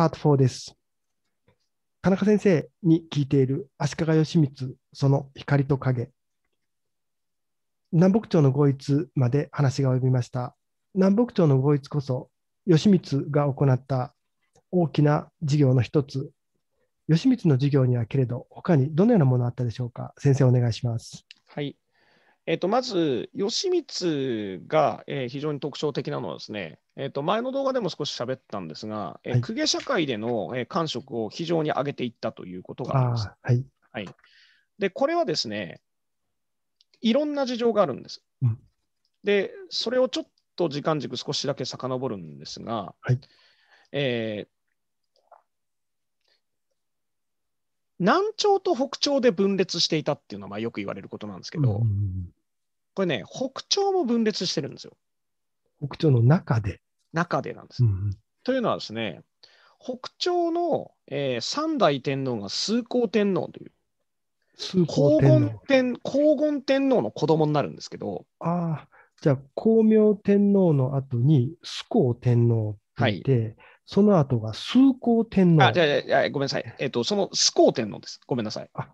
パート4です。田中先生に聞いている足利義満その光と影。南北朝の合一まで話が及びました。南北朝の合一こそ、義満が行った大きな事業の一つ。義満の事業にはけれど、他にどのようなものあったでしょうか。先生、お願いします。はい。えっと、とまず、義満が、えー、非常に特徴的なのはですね、えー、と前の動画でも少し喋ったんですが、えー、公家社会での、えー、感触を非常に上げていったということがあります。はい、はい、でこれはですね、いろんな事情があるんです。うん、で、それをちょっと時間軸少しだけ遡るんですが、はい、えー、南朝と北朝で分裂していたっていうのはまあよく言われることなんですけど、うん、これね、北朝も分裂してるんですよ。北朝の中で中でなんです。うん、というのはですね、北朝の、えー、三代天皇が崇高天皇という、黄金天黄金天皇の子供になるんですけど。ああ、じゃあ、光明天皇の後に崇高天皇っていて、はい、その後が崇高天皇。あ、じゃあ、ごめんなさい。えっ、ー、と、その崇高天皇です。ごめんなさい。あ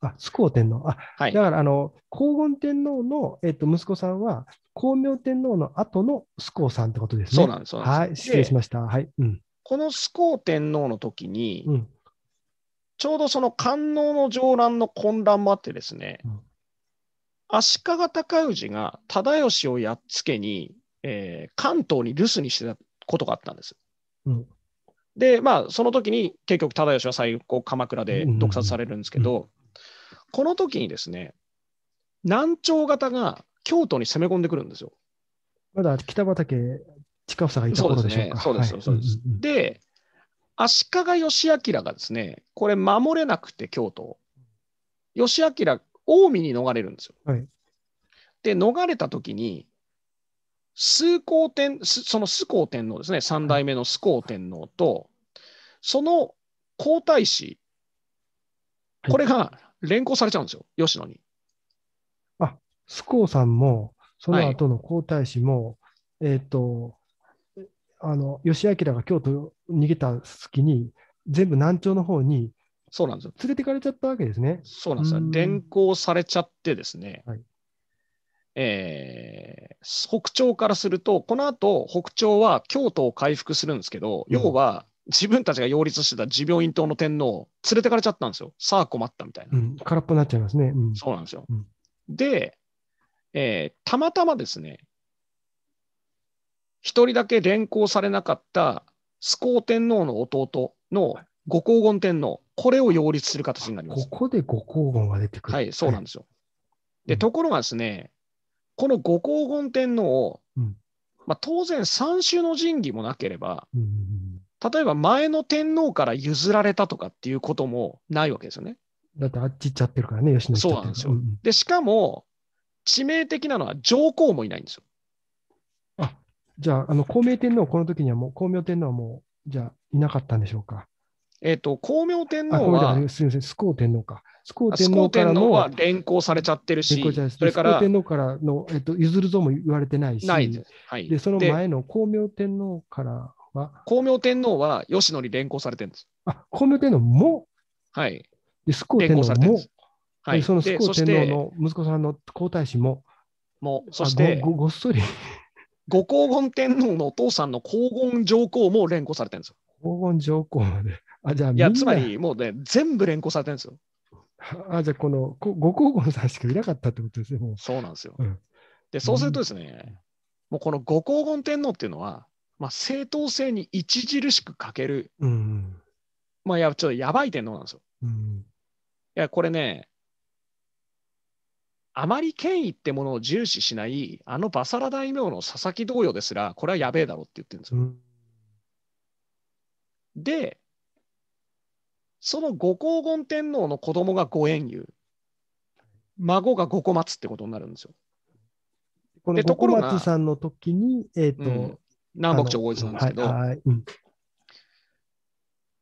あ、ス光天皇。あ、はい、だからあの、光金天皇の、えっと、息子さんは、光明天皇の後のス光さんってことですね。そうなんです、そうなんです。はい、失礼しました。はい。うん、このス光天皇の時に、うん、ちょうどその観音の上乱の混乱もあってですね、うん、足利尊氏が忠義をやっつけに、えー、関東に留守にしてたことがあったんです。うんで、まあ、その時に結局、忠義は最後、鎌倉で毒殺されるんですけど、この時にですね、南朝方が京都に攻め込んでくるんですよ。まだ北畠近房がいた頃でしょうか。そうです、ね、そうです。で、足利義昭がですね、これ守れなくて京都を。義昭、近江に逃れるんですよ。はい、で、逃れた時に、崇光天、その崇光天皇ですね、三代目の崇光天皇と、その皇太子、これが連行されちゃうんですよ、吉野に。あ、須コさんも、その後の皇太子も、はい、えっ、ー、と、あの、吉明が京都逃げた隙に、全部南朝の方に、そうなんですよ。連れてかれちゃったわけですね。そうなんですよ。連行されちゃってですね、はい、えー、北朝からすると、この後、北朝は京都を回復するんですけど、要は、自分たちが擁立してた持病院党の天皇を連れてかれちゃったんですよ。さあ困ったみたいな。うん、空っぽになっちゃいますね。うん、そうなんですよ。うん、で、えー、たまたまですね、一人だけ連行されなかったスコ天皇の弟の五黄金天皇、これを擁立する形になります。ここで五黄金が出てくる。はい、そうなんですよ。で、ところがですね、この五黄金天皇を、うん、まあ、当然、三種の神器もなければ、うん例えば前の天皇から譲られたとかっていうこともないわけですよね。だってあっち行っちゃってるからね、吉野そうなんですよ。うん、で、しかも、致命的なのは上皇もいないんですよ。あじゃあ、あの孔明天皇、この時にはもう、孔明天皇はもう、じゃあ、いなかったんでしょうか。えっ、と、孔明天皇は、すみません、スコー天皇か。スコー天皇天皇は連行されちゃってるし、それから。天皇からの、えっ、と、譲るぞも言われてないし、ないで、はい、その前の孔明天皇から光明天皇は吉野に連行されてるんです。あ、光明天皇もはい。で、スコー天皇も、はい、そのスコー天皇の息子さんの皇太子も、もう、そして、ごごっそり。ご黄金天皇のお父さんの黄金上皇も連行されてるんですよ。黄金上皇まで。あ、じゃあいや、つまり、もうね、全部連行されてるんですよ。あ、じゃあ、このご黄金さんしかいなかったってことですね、もう。そうなんですよ。うん、で、そうするとですね、もうこのご黄金天皇っていうのは、まあ、正当性に著しく欠ける、うん、まあ、やちょっとやばい天皇なんですよ。うん、いやこれねあまり権威ってものを重視しないあのバサラ大名の佐々木同様ですらこれはやべえだろって言ってるんですよ。うん、でその後光厳天皇の子供が後縁遊孫が後小松ってことになるんですよ。この後小松さんの時に、えーと、うん、南北朝合一なんですけど、はいうん、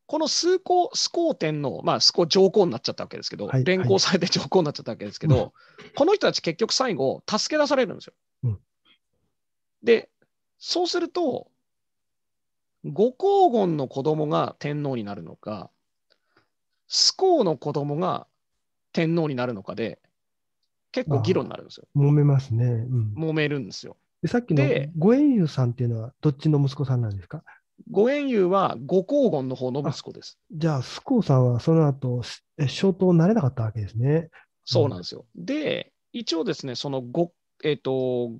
この崇高、崇高天皇、まあ、崇高上皇になっちゃったわけですけど、はい、連行されて上皇になっちゃったわけですけど、はい、この人たち結局最後、助け出されるんですよ。うん、で、そうすると、五皇権の子供が天皇になるのか、崇高の子供が天皇になるのかで、結構議論になるんですよ。揉めますね、うん。揉めるんですよ。でさっきのご縁友さんっていうのは、どっちの息子さんなんですかご縁友はご公言の方の息子です。じゃあ、スコさんはその後、消灯になれなかったわけですね。そうなんですよ。うん、で、一応ですね、そのご、えっ、ー、と、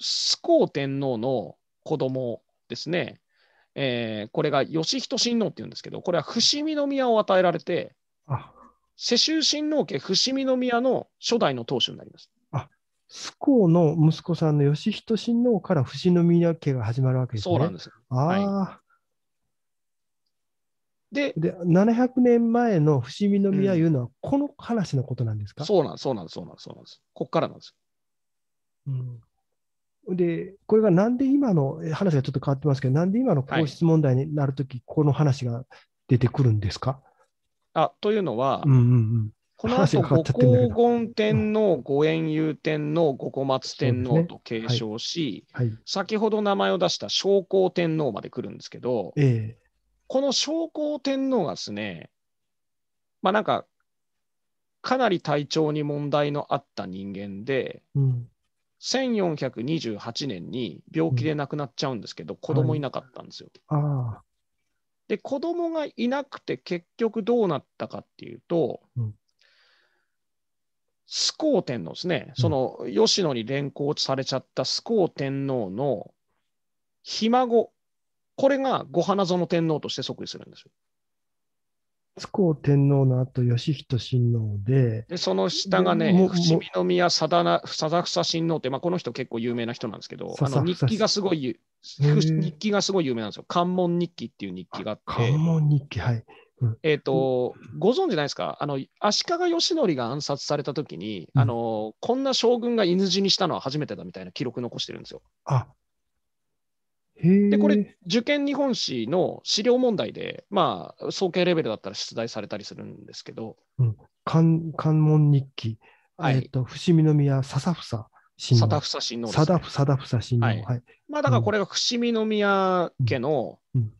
スコ天皇の子供ですね、えー、これが義人親王っていうんですけど、これは伏見宮を与えられて、世襲親王家伏見宮の初代の当主になります。スコの息子さんの義人親王から伏宮家が始まるわけですね。そうなんです。ああ、はい、でで、700年前の伏見宮いうのは、この話のことなんですか、うん、そうなんです、そうなんです、そうなんです、そうなんです。こっからなんです。うん、で、これがなんで今の、話がちょっと変わってますけど、なんで今の皇室問題になるとき、はい、この話が出てくるんですかあというのは、うんうんうん、この後、後黄金天皇、後円雄天皇、後小松天皇と継承し、ねはいはい、先ほど名前を出した昭光天皇まで来るんですけど、えー、この昭光天皇がですね、まあなんか、かなり体調に問題のあった人間で、うん、1428年に病気で亡くなっちゃうんですけど、うん、子供いなかったんですよ。はい、で、子供がいなくて結局どうなったかっていうと、うんスコー天皇ですね、その吉野に連行されちゃったスコー天皇のひ孫、これが御花園天皇として即位するんですよ。スコー天皇の後、義人親王で。で、その下がね、伏見宮貞房親王って、まあ、この人結構有名な人なんですけど、あの日記がすごい、日記がすごい有名なんですよ。関門日記っていう日記があって。関門日記、はい。えっ、ー、と、ご存知ないですかあの、足利義教が暗殺されたときに、うん、あの、こんな将軍が犬死にしたのは初めてだみたいな記録残してるんですよ。あで、これ、受験日本史の資料問題で、まあ、総計レベルだったら出題されたりするんですけど。うん、関関門日記、はい、えっ、ー、と、伏見宮笹房。貞房親王です、ね。房親王。はい。まあ、だからこれが伏見宮家の、うんうん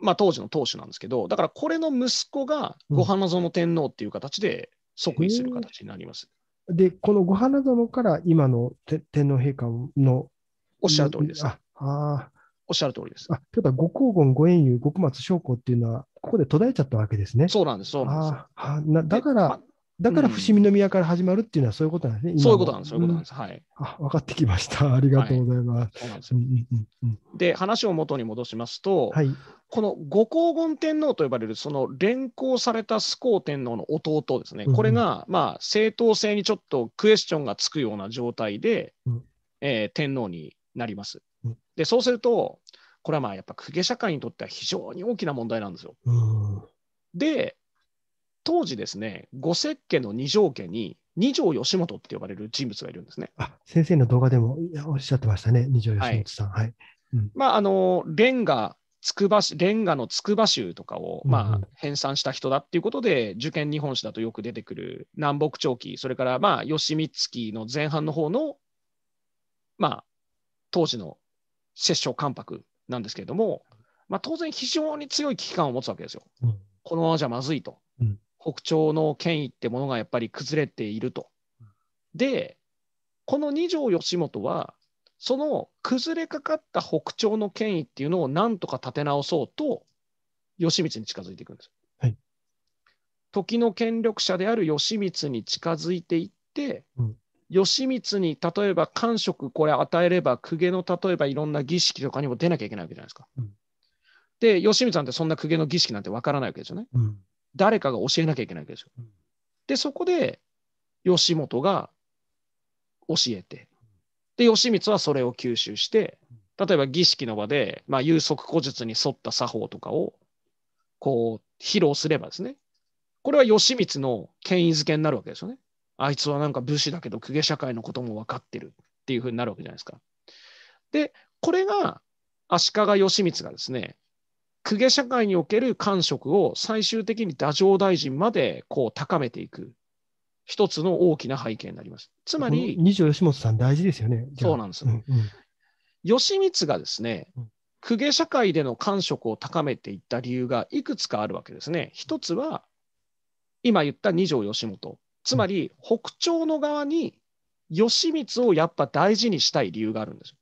まあ、当時の当主なんですけど、だからこれの息子がご花園天皇っていう形で即位する形になります。うん、で、このご花園から今の天皇陛下の。おっしゃる通りです。ああおっしゃる通りです。あということは、ご皇后、ご縁遊、ご小松、将校っていうのは、ここで途絶えちゃったわけですね。そうなんです、そうなんです。あはなだから、だから伏見宮から始まるっていうのはそういうことなんですね。そういうことなんです、そういうことなんです。はい。あ、分かってきました。ありがとうございます。で話を元に戻しますと、はい、この五黄金天皇と呼ばれる、その連行された須光天皇の弟ですね、これが、まあ、正当性にちょっとクエスチョンがつくような状態で、うん、えー、天皇になります。で、そうすると、これはまあ、やっぱ公家社会にとっては非常に大きな問題なんですよ。で、当時ですね、五石家の二条家に二条義元って呼ばれる人物がいるんですね。あ先生の動画でもおっしゃってましたね、二条義元さん。はい、まあ、あのレンガつくばレンガのつくば州とかを、まあ、編纂した人だっていうことで、うん、受験日本史だとよく出てくる南北朝期、それからまあ義満期の前半の方の、まあ、当時の摂政関白なんですけれども、まあ、当然非常に強い危機感を持つわけですよ。うん、このままじゃまずいと。うん、北朝の権威ってものがやっぱり崩れていると。で、この二条義元は、その崩れかかった北朝の権威っていうのをなんとか立て直そうと、義満に近づいていくんです。時の権力者である義満に近づいていって、うん、義満に例えば官職これ与えれば、公家の例えばいろんな儀式とかにも出なきゃいけないわけじゃないですか。うん、で、義満さんってそんな公家の儀式なんてわからないわけですよね。うん誰かが教えなきゃいけないわけですよ。で、そこで、吉本が教えて、で、義満はそれを吸収して、例えば儀式の場で、まあ、有足古術に沿った作法とかを、こう、披露すればですね、これは義満の権威づけになるわけですよね。あいつはなんか武士だけど、公家社会のことも分かってるっていうふうになるわけじゃないですか。で、これが足利義満がですね、公家社会における官職を最終的に太政大臣までこう高めていく、一つの大きな背景になります。つまり、二条吉本さん、大事ですよね。そうなんです、ね、うんうん、義満がですね、公家社会での官職を高めていった理由がいくつかあるわけですね。一つは、今言った二条義元、つまり北朝の側に義満をやっぱ大事にしたい理由があるんです。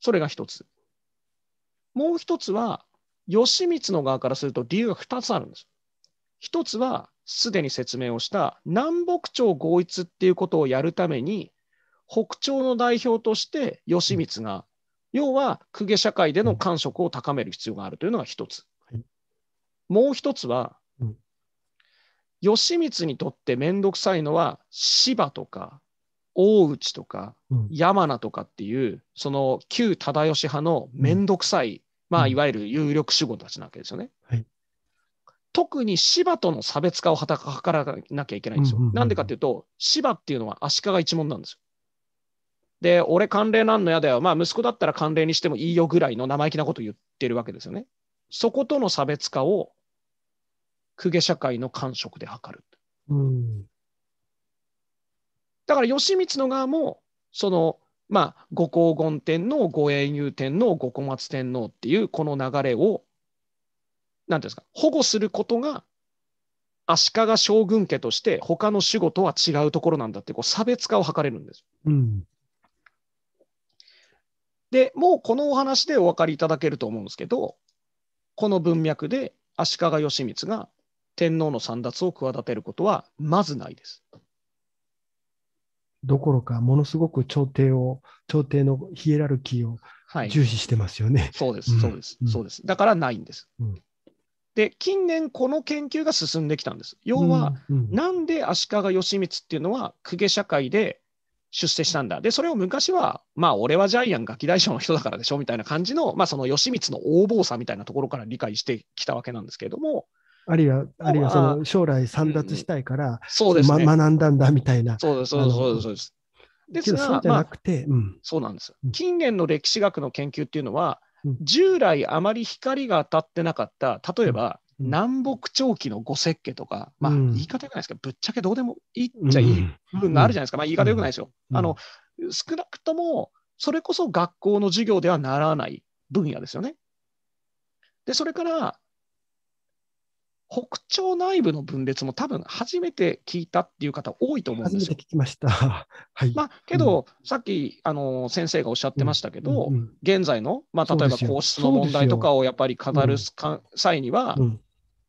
それが一つ。もう一つは、義満の側からすると理由が2つあるんです。1つは、すでに説明をした南北朝合一っていうことをやるために、北朝の代表として義満が、要は公家社会での官職を高める必要があるというのが1つ。もう1つは、義満にとって面倒くさいのは芝とか大内とか山名とかっていう、その旧忠義派の面倒くさいまあ、いわゆる有力守護たちなわけですよね。特に芝との差別化を図らなきゃいけないんですよ。なんでかっていうと、芝っていうのは足利一門なんですよ。で、俺慣例なんのやだよ。まあ、息子だったら慣例にしてもいいよぐらいの生意気なこと言ってるわけですよね。そことの差別化を、公家社会の官職で図る。うん、だから、義満の側も、その、まあ、五黄金天皇、五英雄天皇、五小松天皇っていうこの流れを、なんですか、保護することが、足利将軍家として他の守護とは違うところなんだってこう差別化を図れるんです。うん、でもうこのお話でお分かりいただけると思うんですけどこの文脈で足利義満が天皇の簒奪を企てることはまずないです。どころか、ものすごく朝廷を、朝廷のヒエラルキーを重視してますよね。そうです、そうです、そうです。だからないんです。うん、で、近年、この研究が進んできたんです。要は、うん、なんで足利義満っていうのは、公家社会で出世したんだ。で、それを昔は、まあ、俺はジャイアンガキ大将の人だからでしょみたいな感じの、まあ、その義満の横暴さみたいなところから理解してきたわけなんですけれども、あるいは、あるいはその将来散奪したいから、そうです、ねま、学んだんだみたいな。そうです、そうです、そうです。そうですでが、そうじゃなくて、まあうん、そうなんです。近年の歴史学の研究っていうのは、うん、従来あまり光が当たってなかった、例えば、うん、南北朝期の五石家とか、まあ、言い方よくないですか。ぶっちゃけどうでもいいっちゃいい部分があるじゃないですか、まあ、言い方よくないですよ。あの少なくとも、それこそ学校の授業ではならない分野ですよね。で、それから、北朝内部の分裂も多分初めて聞いたっていう方多いと思うんですよ。聞きました。はい。まあ、けど、うん、さっき、あの、先生がおっしゃってましたけど、うんうん、現在の、まあ、例えば皇室の問題とかをやっぱり語る際には、うん、い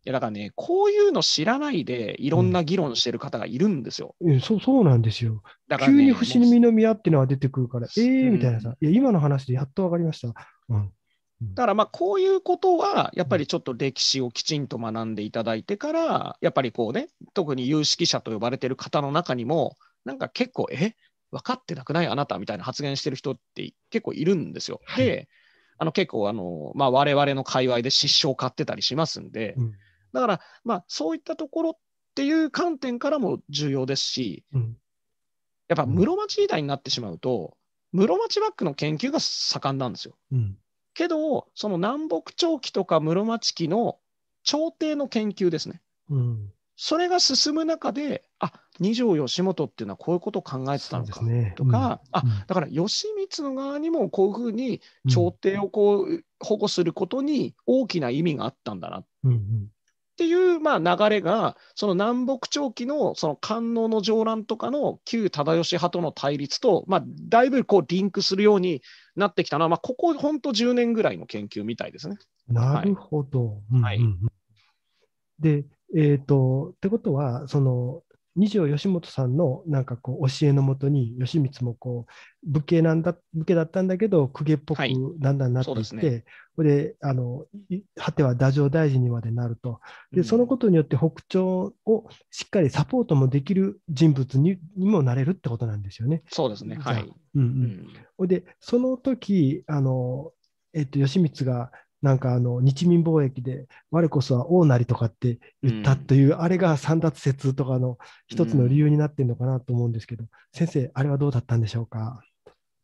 や、だからね、こういうの知らないで、いろんな議論してる方がいるんですよ。うん、そう、そうなんですよ。だから、ね、急に伏見宮っていうのは出てくるから、ええー、みたいなさ、いや、今の話でやっと分かりました。うんだからまあこういうことはやっぱりちょっと歴史をきちんと学んでいただいてからやっぱりこうね特に有識者と呼ばれてる方の中にもなんか結構え分かってなくないあなたみたいな発言してる人って結構いるんですよ。はい、であの結構あの、まあ、我々の界隈で失笑を買ってたりしますんで、うん、だからまあそういったところっていう観点からも重要ですし、うん、やっぱ室町時代になってしまうと室町幕府の研究が盛んなんですよ。うんけど、その南北朝期とか室町期の朝廷の研究ですね。うん、それが進む中で、あ二条義元っていうのはこういうことを考えてたのかとか、ねうん、あだから義満の側にもこういうふうに朝廷をこう保護することに大きな意味があったんだなっていうまあ流れが、その南北朝期のその官能の上乱とかの旧忠義派との対立と、まあ、だいぶこうリンクするようになってきたのは、まあ、ここ本当10年ぐらいの研究みたいですね。なるほど。はい、うんうん、で、えっ、ー、と、ってことは、その、二条義元さんのなんかこう教えのもとに義満もこう武家なんだ武家だったんだけど公家っぽくだんだんなっていって、はい、で、ね、あの果ては太政大臣にまでなるとで、うん、そのことによって北朝をしっかりサポートもできる人物ににもなれるってことなんですよね。そうですねはい、うんうん、うん、でその時あのえっと、義満がなんかあの日民貿易で我こそは王なりとかって言ったという、うん、あれが三奪説とかの一つの理由になってるのかなと思うんですけど、うん、先生あれはどうだったんでしょうか。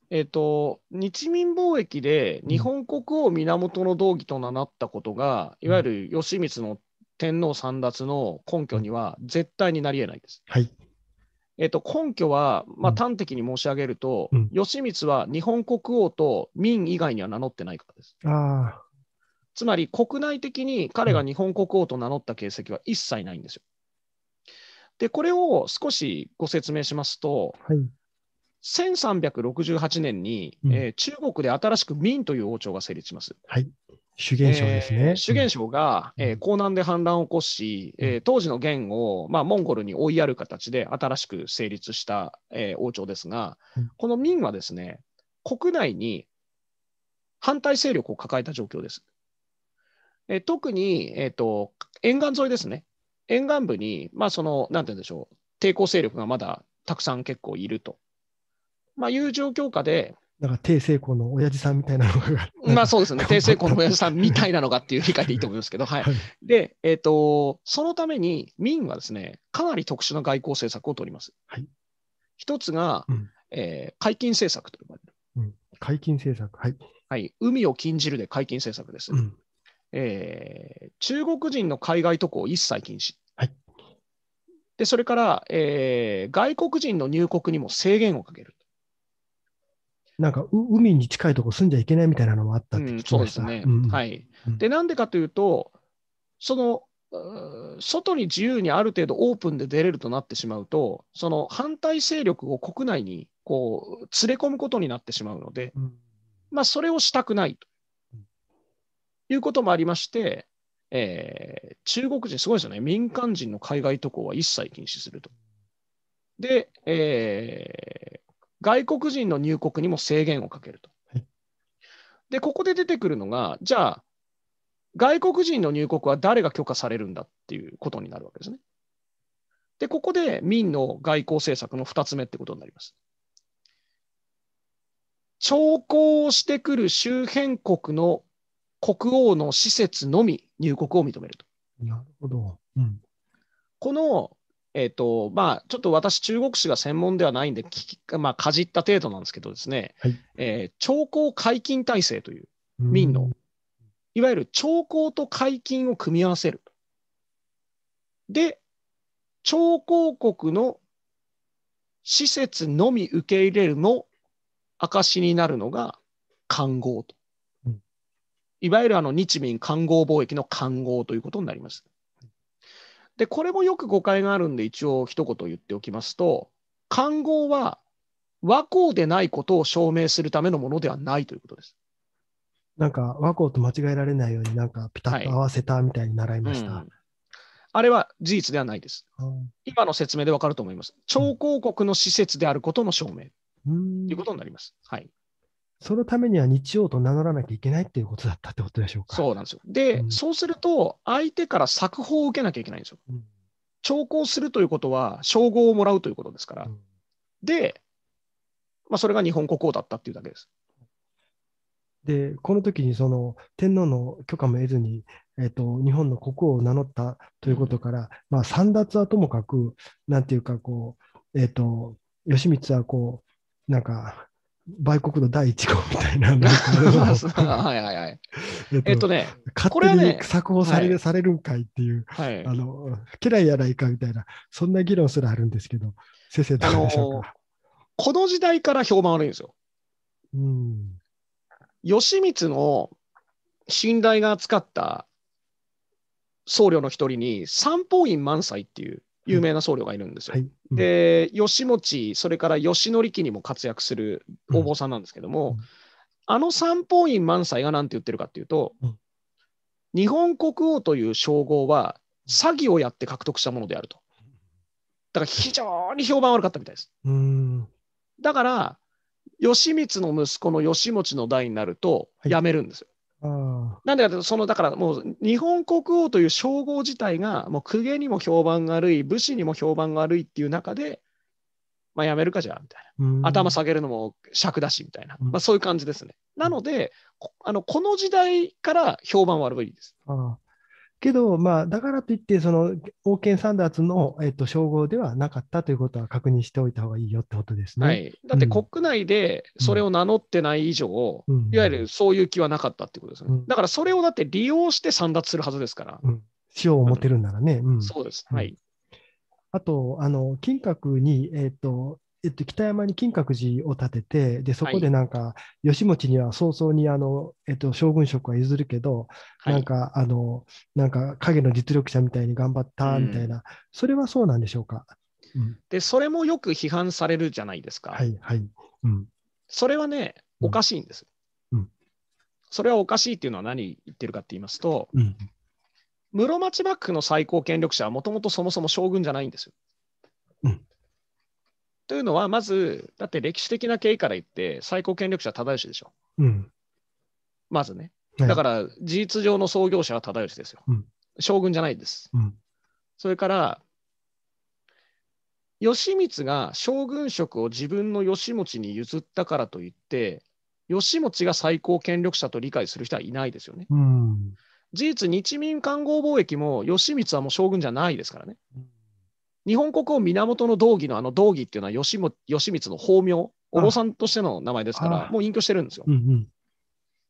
えーと、日民貿易で日本国王源の道義と名乗ったことが、うん、いわゆる義満の天皇三奪の根拠には絶対になりえないです。はいえっと、と根拠は、まあ、端的に申し上げると、うん、義満は日本国王と民以外には名乗ってないからです。あつまり国内的に彼が日本国王と名乗った形跡は一切ないんですよ。で、これを少しご説明しますと、はい、1368年に、うん、えー、中国で新しく明という王朝が成立します。はい、主元省ですね。えー、主元省が、うん、えー、江南で反乱を起こし、えー、当時の元を、まあ、モンゴルに追いやる形で新しく成立した、え王朝ですが、この明はですね、国内に反対勢力を抱えた状況です。え特に、えーと、沿岸沿いですね、沿岸部に、まあ、その、なんて言うんでしょう、抵抗勢力がまだたくさん結構いると、まあ、いう状況下で、なんか、低成功の親父さんみたいなのが。まあそうですね。低成功の親父さんみたいなのがっていう理解でいいと思いますけど、はい。はい、で、えっ、ー、と、そのために、民はですね、かなり特殊な外交政策を取ります。はい。一つが、うん、えー、解禁政策と呼ばれる。解禁政策。はい。はい。海を禁じるで解禁政策です。うん、えー、中国人の海外渡航一切禁止。はい、でそれから、えー、外国人の入国にも制限をかける。なんか海に近いとこ住んじゃいけないみたいなのもあったって聞きました。うん、そうですね。うん、はい。で、なんでかというと、その外に自由にある程度オープンで出れるとなってしまうと、その反対勢力を国内にこう連れ込むことになってしまうので、うん、まあ、それをしたくないと。いうこともありまして、えー、中国人、すごいですよね、民間人の海外渡航は一切禁止すると。で、えー、外国人の入国にも制限をかけると。で、ここで出てくるのが、じゃあ、外国人の入国は誰が許可されるんだっていうことになるわけですね。で、ここで民の外交政策の2つ目ってことになります。兆候してくる周辺国の国王の施設のみ入国を認めると。なるほど。うん、この、えーとまあ、ちょっと私、中国史が専門ではないんで、まあ、かじった程度なんですけどですね、はい、えー、朝貢解禁体制という民の、いわゆる朝貢と解禁を組み合わせる。で、朝貢国の施設のみ受け入れるの証になるのが、官合と。いわゆるあの日民官合貿易の官合ということになります。で、これもよく誤解があるんで、一応一言言っておきますと、官合は和光でないことを証明するためのものではないということです。なんか和光と間違えられないように、なんかピタッと合わせたみたいに習いました。はいうん、あれは事実ではないです。今の説明でわかると思います。超広告の施設であることの証明ということになります。はい。そのためには日曜と名乗らなきゃいけないっていうことだったってことでしょうか。そうなんですよ。で、うん、そうすると、相手から作法を受けなきゃいけないんですよ。うん、調校するということは、称号をもらうということですから。うん、で、まあ、それが日本国王だったっていうだけです。で、この時にその天皇の許可も得ずに、えーと、日本の国王を名乗ったということから、まあ、三奪はともかく、なんていうかこう、えっ、ー、と、義満はこう、なんか、売国の第一号みたいな。はいはいはい。えっとね、勝手に作法され,、ね、されるんかいっていう、はい、あの、嫌いやないかみたいな、そんな議論すらあるんですけど、先生どうでしょうか。この時代から評判悪いんですよ。うん。義満の信頼が扱った僧侶の一人に、三方院満載っていう有名な僧侶がいるんですよ。はい、で、吉持、それから吉典家にも活躍するお坊さんなんですけども、あの三法院満載が何て言ってるかっていうと、日本国王という称号は詐欺をやって獲得したものであると。だから非常に評判悪かったみたいです。うん、だから、義満の息子の義持の代になると、やめるんですよ。なんでかというと、そのだからもう日本国王という称号自体が、もう公家にも評判が悪い、武士にも評判が悪いっていう中で、まあ、やめるかじゃあみたいな、頭下げるのも尺だしみたいな、まあ、そういう感じですね。なので、あのこの時代から評判悪いです。あけど、まあ、だからといって、その、王権ケ奪の、えっと、称号ではなかったということは確認しておいた方がいいよってことですね。はい、だって国内でそれを名乗ってない以上、うん、いわゆるそういう気はなかったってことですね。うん、だからそれをだって利用して三奪するはずですから。うん、塩を持てるんならね。そうです。はい。あと、あの、金閣に、えっ、ー、と、えっと、北山に金閣寺を建てて、で、そこでなんか、はい、義持には早々にあの、えっと、将軍職は譲るけど、はい、なんか、あの、なんか影の実力者みたいに頑張ったみたいな、うん、それはそうなんでしょうか。うん、で、それもよく批判されるじゃないですか。はい、はい。うん、それはね、おかしいんです。うん、それはおかしいっていうのは何言ってるかって言いますと、うん、室町幕府の最高権力者はもともとそもそも将軍じゃないんですよ。というのは、まず、だって歴史的な経緯から言って、最高権力者は忠義でしょ。うん、まずね。だから、事実上の創業者は忠義ですよ。うん、将軍じゃないです。うん、それから、義満が将軍職を自分の義持に譲ったからといって、義持が最高権力者と理解する人はいないですよね。うん、事実、日民官合貿易も義満はもう将軍じゃないですからね。うん日本国王源の道義のあの道義っていうのは義も義満の法名、お坊さんとしての名前ですから、もう隠居してるんですよ。うんうん、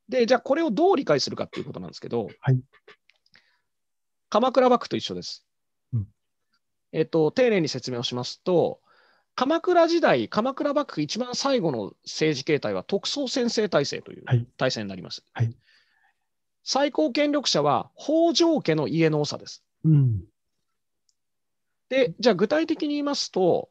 で、じゃあこれをどう理解するかっていうことなんですけど、はい、鎌倉幕府と一緒です。うん、えっと、丁寧に説明をしますと、鎌倉時代、鎌倉幕府一番最後の政治形態は特捜専制体制という体制になります。はいはい、最高権力者は北条家の家の長です。うん、で、じゃあ具体的に言いますと、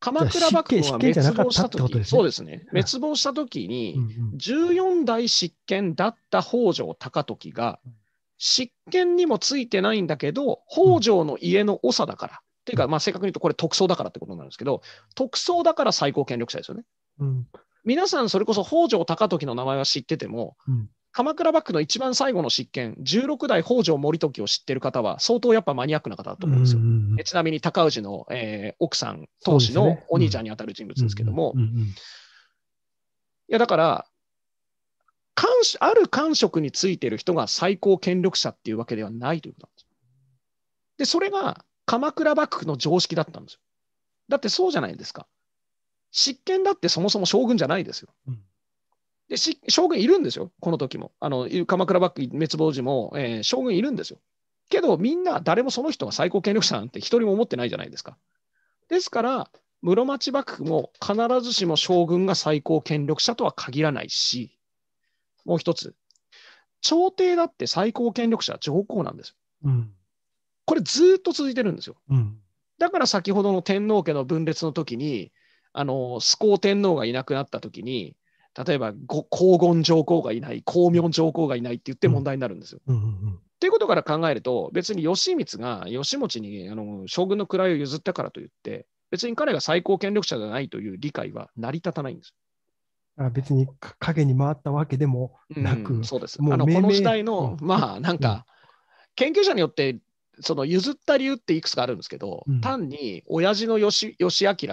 鎌倉幕府は滅亡したとき、ね、そうですね、滅亡したときに、14代執権だった北条高時が、執権にもついてないんだけど、北条の家の長だから、っていうか、まあ、正確に言うとこれ特捜だからってことなんですけど、特捜だから最高権力者ですよね。うん、皆さん、それこそ北条高時の名前は知ってても、うん、鎌倉幕府の一番最後の執権、16代北条盛時を知ってる方は、相当やっぱマニアックな方だと思うんですよ。ちなみに高氏の、えー、奥さん、当時のお兄ちゃんにあたる人物ですけども、いやだから、ある官職についてる人が最高権力者っていうわけではないということなんですよ。で、それが鎌倉幕府の常識だったんですよ。だってそうじゃないですか。執権だってそもそも将軍じゃないですよ。うんで将軍いるんですよ、この時も。あの鎌倉幕府滅亡時も、えー、将軍いるんですよ。けど、みんな誰もその人が最高権力者なんて一人も思ってないじゃないですか。ですから、室町幕府も必ずしも将軍が最高権力者とは限らないし、もう一つ、朝廷だって最高権力者は上皇なんですよ。うん、これずっと続いてるんですよ。うん、だから先ほどの天皇家の分裂の時に、あの、スコ天皇がいなくなった時に、例えば黄金上皇がいない光明上皇がいないって言って問題になるんですよ。と、うん、うん、いうことから考えると別に義満が義持にあの将軍の位を譲ったからといって別に彼が最高権力者じゃないという理解は成り立たないんです。あ別に影に回ったわけでもなく、うん、そうですあのこの時代の、うん、まあなんか、研究者によってその譲った理由っていくつかあるんですけど、うん、単に親父の義明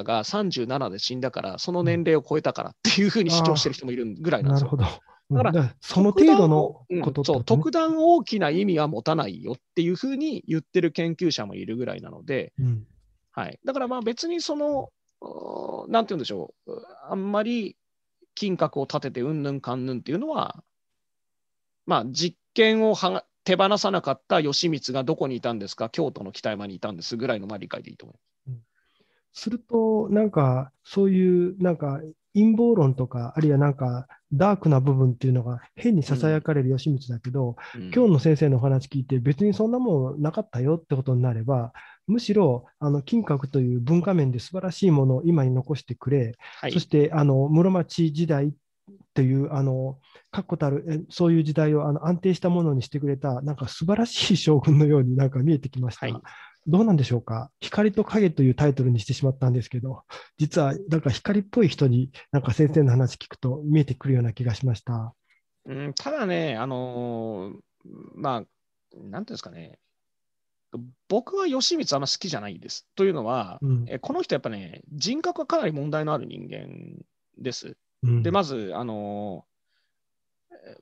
が37で死んだからその年齢を超えたからっていうふうに主張してる人もいるぐらいなんですよ。だから、その程度のことと、ねうん、特段大きな意味は持たないよっていうふうに言ってる研究者もいるぐらいなので、うん、はい、だからまあ別にその、なんて言うんでしょう、あんまり金閣を立ててうんぬんかんぬんっていうのは、まあ、実験をは手放さなかった義満がどこにいたんですか、京都の北山にいたんですぐらいのまあ理解でいいと思います。すると、なんかそういうなんか陰謀論とか、あるいはなんかダークな部分っていうのが変にささやかれる義満だけど、うん、今日の先生のお話聞いて、別にそんなもんなかったよってことになれば、むしろあの金閣という文化面で素晴らしいものを今に残してくれ、はい、そしてあの室町時代っっていう、あの、確固たる、そういう時代をあの安定したものにしてくれた、なんか素晴らしい将軍のようになんか見えてきました。はいどうなんでしょうか光と影というタイトルにしてしまったんですけど、実はなんか光っぽい人になんか先生の話聞くと見えてくるような気がしました。うん、ただね、あのー、まあ、なんていうんですかね、僕は吉光あんま好きじゃないです。というのは、うん、えこの人やっぱね、人格はかなり問題のある人間です。で、まず、あの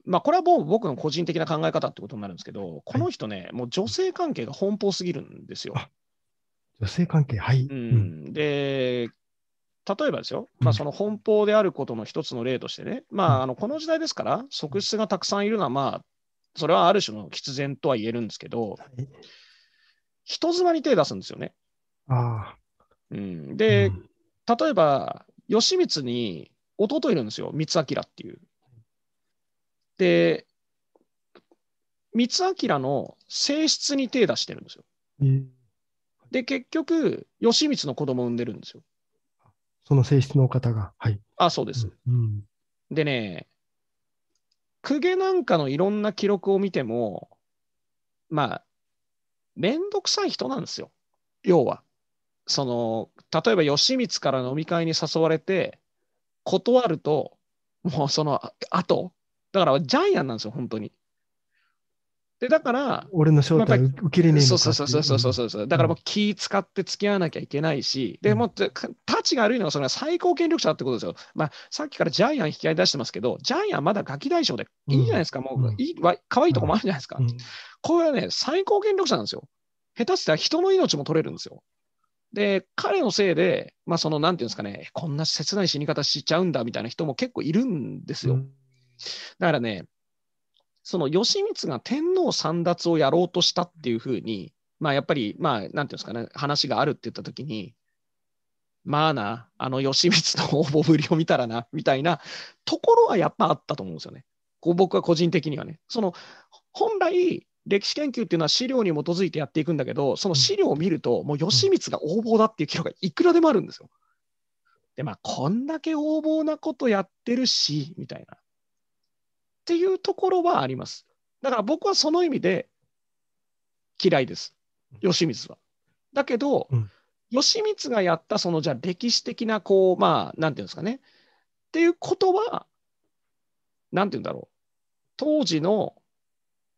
まあ、これはもう僕の個人的な考え方ってことになるんですけど、この人ね、はい、もう女性関係が奔放すぎるんですよ。女性関係、はい。うん、で、例えばですよ、まあ、その奔放であることの一つの例としてね、まあ、あのこの時代ですから、側室がたくさんいるのは、まあ、それはある種の必然とは言えるんですけど、はい、人妻に手を出すんですよね。あうん、で、うん、例えば、義満に弟いるんですよ、光明っていう。で、光明の性質に手出してるんですよ。で、結局、義満の子供を産んでるんですよ。その性質の方が。はい。あ、そうです。うん、でね、公家なんかのいろんな記録を見ても、まあ、めんどくさい人なんですよ。要は。その、例えば、義満から飲み会に誘われて、断ると、もうその後、だからジャイアンなんですよ、本当に。で、だから、俺の正体受け入れねえそうそうそうそうそうそう。だからもう気使って付き合わなきゃいけないし、うん、でもう、たちが悪いのはその最高権力者ってことですよ。まあ、さっきからジャイアン引き合い出してますけど、ジャイアンまだガキ大将でいいじゃないですか、うん、もういい、可愛いとこもあるじゃないですか。うん、これはね、最高権力者なんですよ。下手したら人の命も取れるんですよ。で、彼のせいで、まあ、その、なんていうんですかね、こんな切ない死に方しちゃうんだみたいな人も結構いるんですよ。だからね、その義満が天皇簒奪をやろうとしたっていうふうに、まあ、やっぱり、まあ、なんていうんですかね、話があるって言ったときに、まあな、あの義満の応募ぶりを見たらな、みたいなところはやっぱあったと思うんですよね。こう僕は個人的にはね。その本来、歴史研究っていうのは資料に基づいてやっていくんだけど、その資料を見ると、もう義満が横暴だっていう記録がいくらでもあるんですよ。で、まあ、こんだけ横暴なことやってるし、みたいな。っていうところはあります。だから僕はその意味で嫌いです、義満は。だけど、義満がやった、そのじゃあ歴史的な、こう、まあ、なんていうんですかね。っていうことは、なんていうんだろう。当時の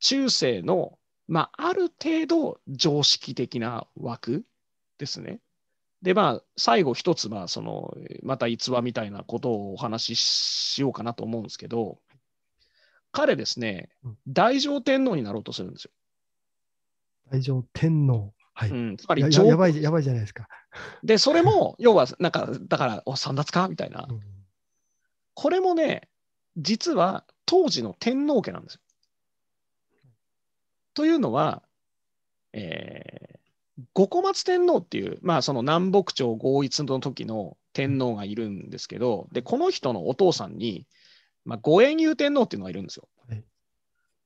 中世の、まあ、ある程度常識的な枠ですね。で、まあ、最後一つ、まあ、その、また逸話みたいなことをお話ししようかなと思うんですけど、彼ですね、大乗天皇になろうとするんですよ。大乗天皇。はい、うん、つまりややばい、やばいじゃないですか。で、それも、要は、なんか、だから、お三奪かみたいな、これもね、実は当時の天皇家なんですよ。というのは、えー、五小松天皇っていう、まあ、その南北朝合一の時の天皇がいるんですけど、でこの人のお父さんに、まあ、五円遊天皇っていうのがいるんですよ。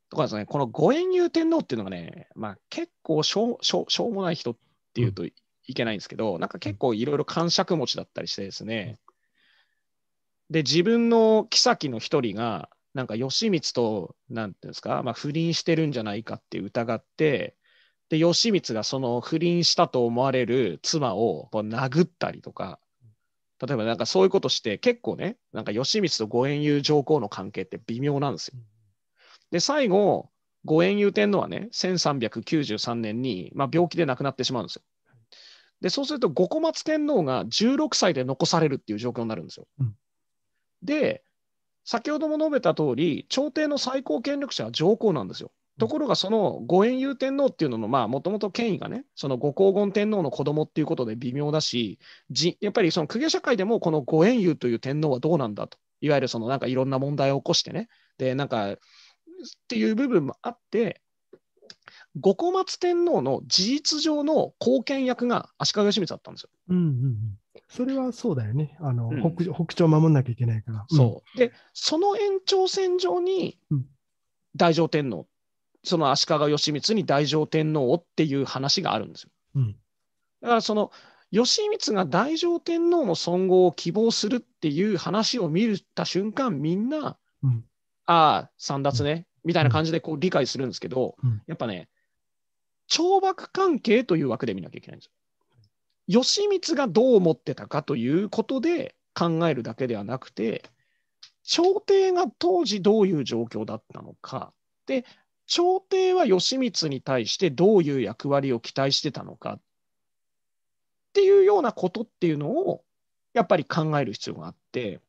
とかですね、この五円遊天皇っていうのがね、まあ、結構しょしょしょうもない人っていうといけないんですけど、うん、なんか結構いろいろ感触持ちだったりしてですね、で、自分の妃の一人が、なんか義満と、なんていうんですか、まあ、不倫してるんじゃないかって疑って、で、義満がその不倫したと思われる妻をこう殴ったりとか、例えばなんかそういうことして、結構ね、なんか義満とご縁遊上皇の関係って微妙なんですよ。で、最後、ご縁遊天皇はね、1393年に、まあ、病気で亡くなってしまうんですよ。で、そうすると、五小松天皇が16歳で残されるっていう状況になるんですよ。で、先ほども述べた通り、朝廷の最高権力者は上皇なんですよ。ところが、その五円遊天皇っていうのの、もともと権威がね、その五皇言天皇の子供っていうことで微妙だし、やっぱりその公家社会でも、この五円遊という天皇はどうなんだと、いわゆるそのなんかいろんな問題を起こしてね、で、なんか、っていう部分もあって、五小松天皇の事実上の後見役が足利義満だったんですよ。うんうんうんそれはそうだよね。あの、うん、北北朝守んなきゃいけないから。そう。で、その延長線上に、大乗天皇、その足利義満に大乗天皇をっていう話があるんですよ。うん、だからその義満が大乗天皇の尊号を希望するっていう話を見た瞬間みんな、うん、ああ三奪ね、みたいな感じでこう理解するんですけど、やっぱね懲罰関係という枠で見なきゃいけないんですよ。義満がどう思ってたかということで考えるだけではなくて朝廷が当時どういう状況だったのかで朝廷は義満に対してどういう役割を期待してたのかっていうようなことっていうのをやっぱり考える必要があって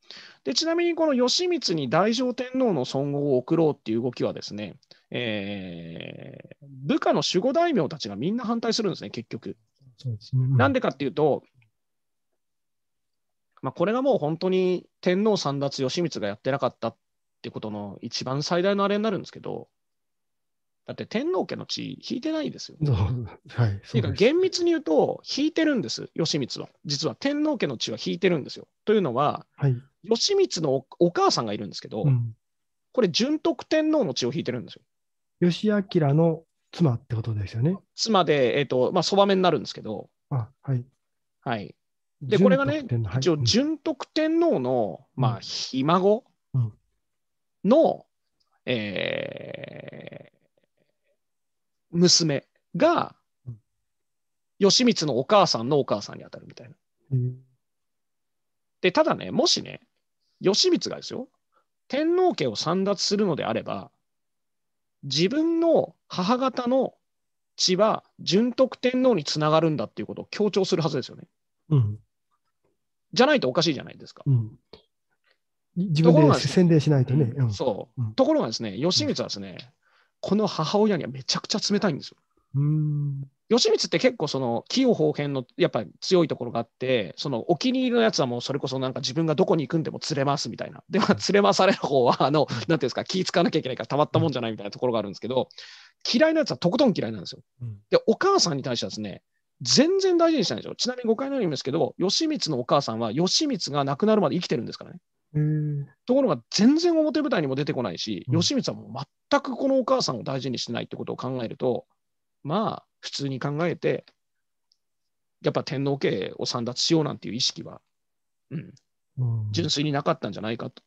でちなみにこの義満に大乗天皇の尊号を贈ろうっていう動きはですね、えー、部下の守護大名たちがみんな反対するんですね結局。なんでかっていうと、まあ、これがもう本当に天皇三奪義満がやってなかったってことの一番最大のあれになるんですけど、だって天皇家の地引いてないですよ、はい。ていうか厳密に言うと引いてるんです、義満は。実は天皇家の地は引いてるんですよ。というのは、はい、義満のお母さんがいるんですけど、うん、これ、順徳天皇の地を引いてるんですよ。義明の妻ってことですよね。妻で、えっ、ー、と、まあ、そばめになるんですけど。あ、はい。はい。で、これがね、はい、一応、純徳天皇の、うん、まあ、ひ孫の、うん、えー、娘が、義満のお母さんのお母さんに当たるみたいな。うん、で、ただね、もしね、義満がですよ、天皇家を散奪するのであれば、自分の母方の血は純徳天皇につながるんだっていうことを強調するはずですよね。うん、じゃないとおかしいじゃないですか。うん、自分で宣伝しないとね。うん、そう、ところがですね、義満はですね、この母親にはめちゃくちゃ冷たいんですよ。うん義満って結構その器用方変のやっぱり強いところがあってそのお気に入りのやつはもうそれこそなんか自分がどこに行くんでも連れますみたいなでも連れまされる方はあの何ていうんですか気使わなきゃいけないからたまったもんじゃないみたいなところがあるんですけど嫌いなやつはとことん嫌いなんですよ。でお母さんに対してはですね全然大事にしないんですよ。ちなみに誤解のようにですけど義満のお母さんは義満が亡くなるまで生きてるんですからね。ところが全然表舞台にも出てこないし、義満はもう全くこのお母さんを大事にしてないってことを考えると、まあ、普通に考えて、やっぱ天皇家を散奪しようなんていう意識は、うん、純粋になかったんじゃないかと。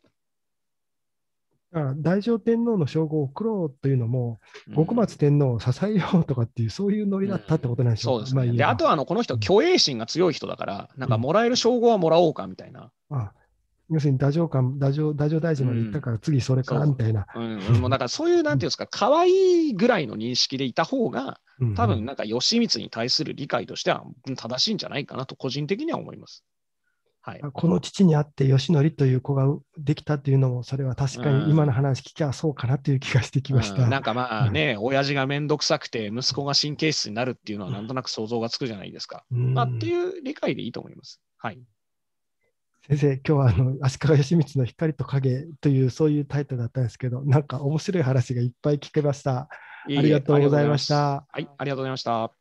だから大乗天皇の称号を送ろうというのも、極松天皇を支えようとかっていう、そういうノリだったってことなんでしょう、うんうん、そうですね。であとはあのこの人、虚栄心が強い人だから、なんかもらえる称号はもらおうかみたいな。あ要するに太政官、太政、大臣まで行ったから、次それか、みたいな。うん、うん、もうなんかそういう、なんていうんですか、可愛いぐらいの認識でいた方が、多分なんか義満に対する理解としては正しいんじゃないかなと、個人的には思います。はい、この父にあって義則という子ができたというのも、それは確かに今の話聞きゃそうかなという気がしてきました。うんうん、なんかまあね、親父が面倒くさくて、息子が神経質になるっていうのは、なんとなく想像がつくじゃないですか。まあ、っていう理解でいいと思います。はい先生、今日はあの足利義満の光と影というそういうタイトルだったんですけど、なんか面白い話がいっぱい聞けました。いいありがとうございました。はい、ありがとうございました。